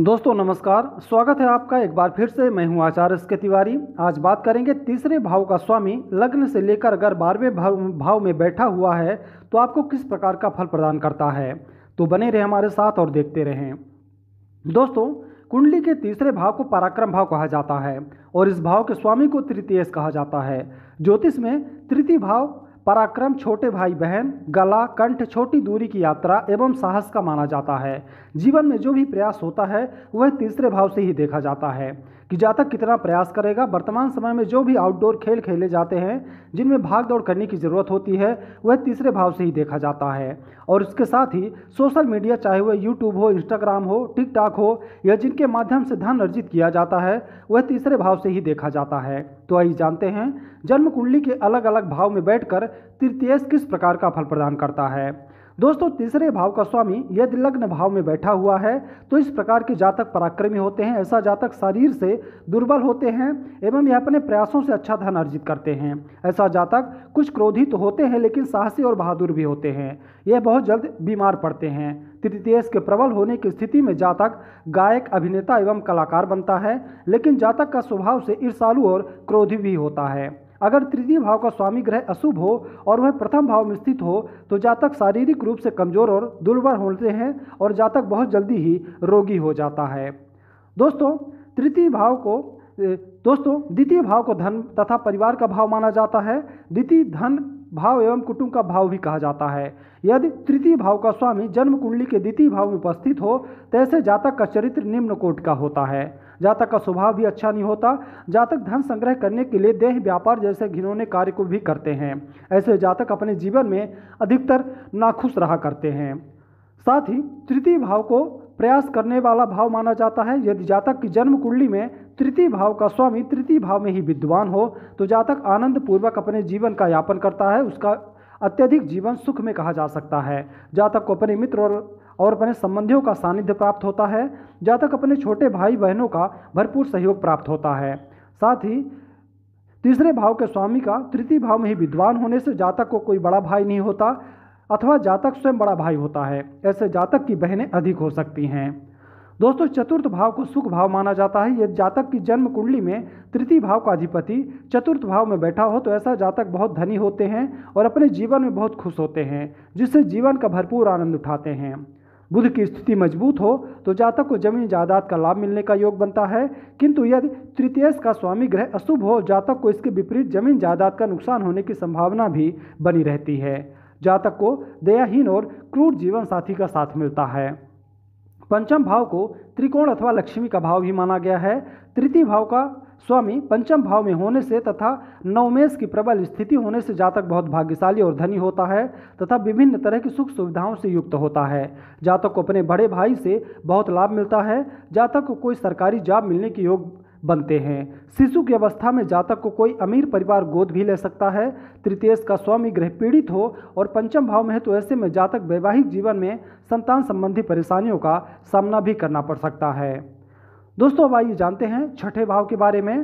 दोस्तों नमस्कार स्वागत है आपका एक बार फिर से मैं हूं आचार्य के तिवारी आज बात करेंगे तीसरे भाव का स्वामी लग्न से लेकर अगर बारहवें भाव भाव में बैठा हुआ है तो आपको किस प्रकार का फल प्रदान करता है तो बने रहे हमारे साथ और देखते रहें दोस्तों कुंडली के तीसरे भाव को पराक्रम भाव कहा जाता है और इस भाव के स्वामी को तृतीयस कहा जाता है ज्योतिष में तृतीय भाव पराक्रम छोटे भाई बहन गला कंठ छोटी दूरी की यात्रा एवं साहस का माना जाता है जीवन में जो भी प्रयास होता है वह तीसरे भाव से ही देखा जाता है कि जातक कितना प्रयास करेगा वर्तमान समय में जो भी आउटडोर खेल खेले जाते हैं जिनमें भाग दौड़ करने की ज़रूरत होती है वह तीसरे भाव से ही देखा जाता है और इसके साथ ही सोशल मीडिया चाहे वह यूट्यूब हो इंस्टाग्राम हो टिकटॉक हो या जिनके माध्यम से धन अर्जित किया जाता है वह तीसरे भाव से ही देखा जाता है तो आइए जानते हैं जन्म कुंडली के अलग अलग भाव में बैठकर तृतीय किस प्रकार का फल प्रदान करता है दोस्तों तीसरे भाव का स्वामी यदि लग्न भाव में बैठा हुआ है तो इस प्रकार के जातक पराक्रमी होते हैं ऐसा जातक शरीर से दुर्बल होते हैं एवं यह अपने प्रयासों से अच्छा धन अर्जित करते हैं ऐसा जातक कुछ क्रोधित तो होते हैं लेकिन साहसी और बहादुर भी होते हैं यह बहुत जल्द बीमार पड़ते हैं तृतीयस के प्रबल होने की स्थिति में जातक गायक अभिनेता एवं कलाकार बनता है लेकिन जातक का स्वभाव से ईर्षालु और क्रोधी भी होता है अगर तृतीय भाव का स्वामी ग्रह अशुभ हो और वह प्रथम भाव में स्थित हो तो जातक शारीरिक रूप से कमजोर और दुर्बल होते हैं और जातक बहुत जल्दी ही रोगी हो जाता है दोस्तों तृतीय भाव को दोस्तों द्वितीय भाव को धन तथा परिवार का भाव माना जाता है द्वितीय धन भाव एवं कुटुंब का भाव भी कहा जाता है यदि तृतीय भाव का स्वामी जन्म कुंडली के द्वितीय भाव में उपस्थित हो तो ऐसे जातक का चरित्र निम्न कोट का होता है जातक का स्वभाव भी अच्छा नहीं होता जातक धन संग्रह करने के लिए देह व्यापार जैसे घिनौने कार्य को भी करते हैं ऐसे जातक अपने जीवन में अधिकतर नाखुश रहा करते हैं साथ ही तृतीय भाव को प्रयास करने वाला भाव माना जाता है यदि जातक की जन्म कुंडली में तृतीय भाव का स्वामी तृतीय भाव में ही विद्वान हो तो जातक आनंद पूर्वक अपने जीवन का यापन करता है उसका अत्यधिक जीवन सुख में कहा जा सकता है जातक को अपने मित्र और और अपने संबंधियों का सानिध्य प्राप्त होता है जातक अपने छोटे भाई बहनों का भरपूर सहयोग प्राप्त होता है साथ ही तीसरे भाव के स्वामी का तृतीय भाव में ही विद्वान होने से जातक को कोई बड़ा भाई नहीं होता अथवा जातक स्वयं बड़ा भाई होता है ऐसे जातक की बहनें अधिक हो सकती हैं दोस्तों चतुर्थ भाव को सुख भाव माना जाता है यदि जातक की जन्म कुंडली में तृतीय भाव का अधिपति चतुर्थ भाव में बैठा हो तो ऐसा जातक बहुत धनी होते हैं और अपने जीवन में बहुत खुश होते हैं जिससे जीवन का भरपूर आनंद उठाते हैं बुध की स्थिति मजबूत हो तो जातक को जमीन जायदाद का लाभ मिलने का योग बनता है किंतु यदि तृतीयस का स्वामी ग्रह अशुभ हो जातक को इसके विपरीत जमीन जायदाद का नुकसान होने की संभावना भी बनी रहती है जातक को दयाहीन और क्रूर जीवन साथी का साथ मिलता है पंचम भाव को त्रिकोण अथवा लक्ष्मी का भाव भी माना गया है तृतीय भाव का स्वामी पंचम भाव में होने से तथा नवमेश की प्रबल स्थिति होने से जातक बहुत भाग्यशाली और धनी होता है तथा विभिन्न तरह की सुख सुविधाओं से युक्त होता है जातक को अपने बड़े भाई से बहुत लाभ मिलता है जातक को कोई सरकारी जॉब मिलने के योग बनते हैं शिशु की अवस्था में जातक को कोई अमीर परिवार गोद भी ले सकता है तृतीय का स्वामी ग्रह पीड़ित हो और पंचम भाव में है तो ऐसे में जातक वैवाहिक जीवन में संतान संबंधी परेशानियों का सामना भी करना पड़ सकता है दोस्तों अब आइए जानते हैं छठे भाव के बारे में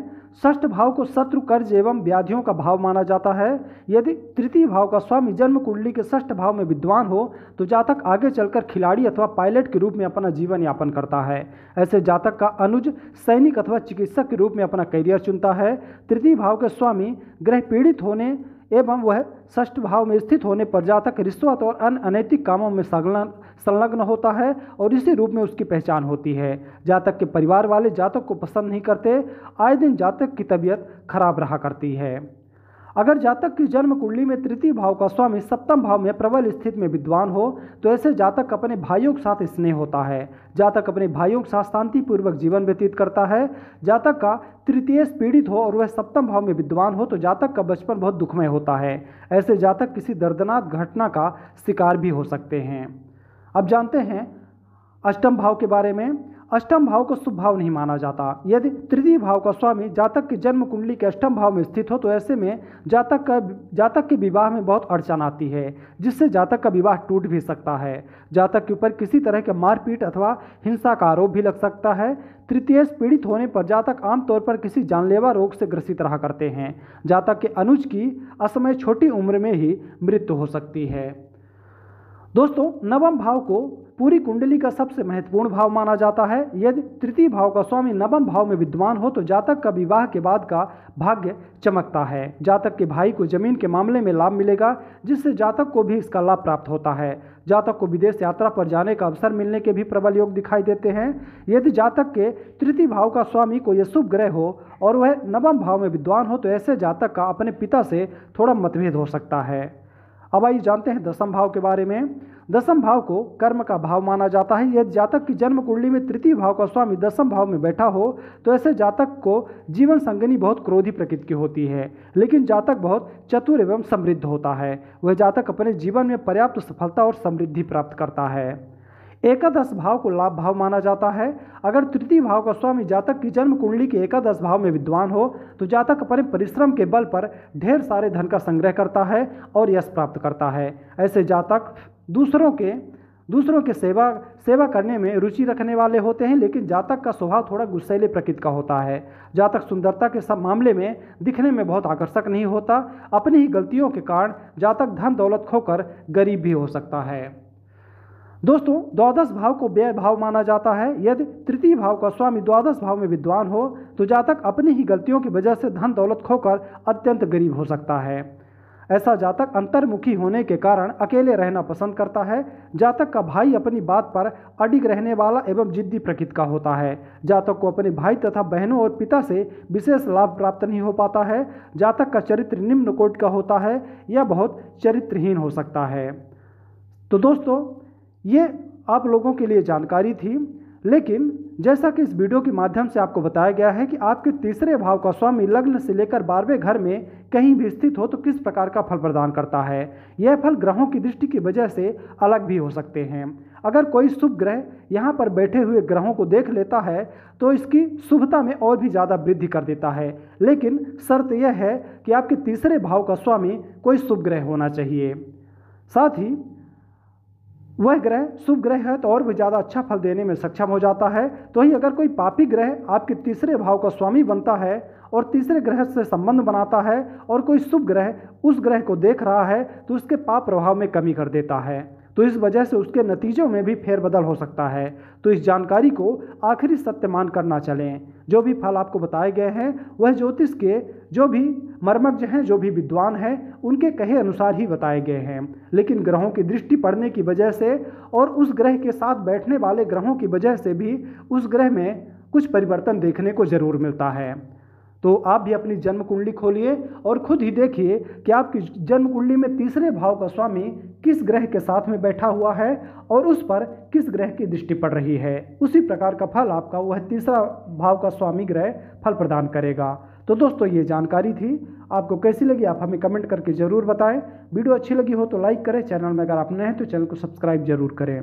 षष्ठ भाव को शत्रु कर्ज एवं व्याधियों का भाव माना जाता है यदि तृतीय भाव का स्वामी जन्म कुंडली के ष्ठ भाव में विद्वान हो तो जातक आगे चलकर खिलाड़ी अथवा पायलट के रूप में अपना जीवन यापन करता है ऐसे जातक का अनुज सैनिक अथवा चिकित्सक के रूप में अपना करियर चुनता है तृतीय भाव के स्वामी ग्रह पीड़ित होने एवं वह ष्ठ भाव में स्थित होने पर जातक रिश्वत और अन्य अनैतिक कामों में संलग्न संलग्न होता है और इसी रूप में उसकी पहचान होती है जातक के परिवार वाले जातक को पसंद नहीं करते आए दिन जातक की तबीयत खराब रहा करती है अगर जातक की जन्म कुंडली में तृतीय भाव का स्वामी सप्तम भाव में प्रबल स्थिति में विद्वान हो तो ऐसे जातक अपने भाइयों के साथ स्नेह होता है जातक अपने भाइयों के साथ शांतिपूर्वक जीवन व्यतीत करता है जातक का तृतीय पीड़ित हो और वह सप्तम भाव में विद्वान हो तो जातक का बचपन बहुत दुखमय होता है ऐसे जातक किसी दर्दनाक घटना का शिकार भी हो सकते हैं अब जानते हैं अष्टम भाव के बारे में अष्टम भाव को शुभ भाव नहीं माना जाता यदि तृतीय भाव का स्वामी जातक की जन्म कुंडली के अष्टम भाव में स्थित हो तो ऐसे में जातक का जातक के विवाह में बहुत अड़चन आती है जिससे जातक का विवाह टूट भी सकता है जातक के ऊपर किसी तरह के मारपीट अथवा हिंसा का आरोप भी लग सकता है तृतीय पीड़ित होने पर जातक आमतौर पर किसी जानलेवा रोग से ग्रसित रहा करते हैं जातक के अनुज की असमय छोटी उम्र में ही मृत्यु हो सकती है दोस्तों नवम भाव को पूरी कुंडली का सबसे महत्वपूर्ण भाव माना जाता है यदि तृतीय भाव का स्वामी नवम भाव में विद्वान हो तो जातक का विवाह के बाद का भाग्य चमकता है जातक के भाई को जमीन के मामले में लाभ मिलेगा जिससे जातक को भी इसका लाभ प्राप्त होता है जातक को विदेश यात्रा पर जाने का अवसर मिलने के भी प्रबल योग दिखाई देते हैं यदि जातक के तृतीय भाव का स्वामी को यह शुभ ग्रह हो और वह नवम भाव में विद्वान हो तो ऐसे जातक का अपने पिता से थोड़ा मतभेद हो सकता है अब आइए जानते हैं दसम भाव के बारे में दसम भाव को कर्म का भाव माना जाता है यदि जातक की जन्म कुंडली में तृतीय भाव का स्वामी दसम भाव में बैठा हो तो ऐसे जातक को जीवन संगनी बहुत क्रोधी प्रकृति की होती है लेकिन जातक बहुत चतुर एवं समृद्ध होता है वह जातक अपने जीवन में पर्याप्त सफलता और समृद्धि प्राप्त करता है एकादश भाव को लाभ भाव माना जाता है अगर तृतीय भाव का स्वामी जातक की जन्म कुंडली के एकादश भाव में विद्वान हो तो जातक अपने परिश्रम के बल पर ढेर सारे धन का संग्रह करता है और यश प्राप्त करता है ऐसे जातक दूसरों के दूसरों के सेवा सेवा करने में रुचि रखने वाले होते हैं लेकिन जातक का स्वभाव थोड़ा गुस्सेले प्रकृति का होता है जातक सुंदरता के सब मामले में दिखने में बहुत आकर्षक नहीं होता अपनी ही गलतियों के कारण जातक धन दौलत खोकर गरीब भी हो सकता है दोस्तों द्वादश भाव को व्यय भाव माना जाता है यदि तृतीय भाव का स्वामी द्वादश भाव में विद्वान हो तो जातक अपनी ही गलतियों की वजह से धन दौलत खोकर अत्यंत गरीब हो सकता है ऐसा जातक अंतर्मुखी होने के कारण अकेले रहना पसंद करता है जातक का भाई अपनी बात पर अडिग रहने वाला एवं जिद्दी प्रकृति का होता है जातक को अपने भाई तथा बहनों और पिता से विशेष लाभ प्राप्त नहीं हो पाता है जातक का चरित्र निम्न कोट का होता है या बहुत चरित्रहीन हो सकता है तो दोस्तों ये आप लोगों के लिए जानकारी थी लेकिन जैसा कि इस वीडियो के माध्यम से आपको बताया गया है कि आपके तीसरे भाव का स्वामी लग्न से लेकर बारहवें घर में कहीं भी स्थित हो तो किस प्रकार का फल प्रदान करता है यह फल ग्रहों की दृष्टि की वजह से अलग भी हो सकते हैं अगर कोई शुभ ग्रह यहाँ पर बैठे हुए ग्रहों को देख लेता है तो इसकी शुभता में और भी ज़्यादा वृद्धि कर देता है लेकिन शर्त यह है कि आपके तीसरे भाव का स्वामी कोई शुभ ग्रह होना चाहिए साथ ही वह ग्रह शुभ ग्रह है तो और भी ज़्यादा अच्छा फल देने में सक्षम हो जाता है तो ही अगर कोई पापी ग्रह आपके तीसरे भाव का स्वामी बनता है और तीसरे ग्रह से संबंध बनाता है और कोई शुभ ग्रह उस ग्रह को देख रहा है तो उसके पाप प्रभाव में कमी कर देता है तो इस वजह से उसके नतीजों में भी फेरबदल हो सकता है तो इस जानकारी को आखिरी सत्य मान कर ना चलें जो भी फल आपको बताए गए हैं वह ज्योतिष के जो भी मर्मज्ञ हैं जो भी विद्वान हैं उनके कहे अनुसार ही बताए गए हैं लेकिन ग्रहों की दृष्टि पड़ने की वजह से और उस ग्रह के साथ बैठने वाले ग्रहों की वजह से भी उस ग्रह में कुछ परिवर्तन देखने को ज़रूर मिलता है तो आप भी अपनी जन्म कुंडली खोलिए और खुद ही देखिए कि आपकी जन्म कुंडली में तीसरे भाव का स्वामी किस ग्रह के साथ में बैठा हुआ है और उस पर किस ग्रह की दृष्टि पड़ रही है उसी प्रकार का फल आपका वह तीसरा भाव का स्वामी ग्रह फल प्रदान करेगा तो दोस्तों ये जानकारी थी आपको कैसी लगी आप हमें कमेंट करके ज़रूर बताएं वीडियो अच्छी लगी हो तो लाइक करें चैनल में अगर आप नए हैं तो चैनल को सब्सक्राइब जरूर करें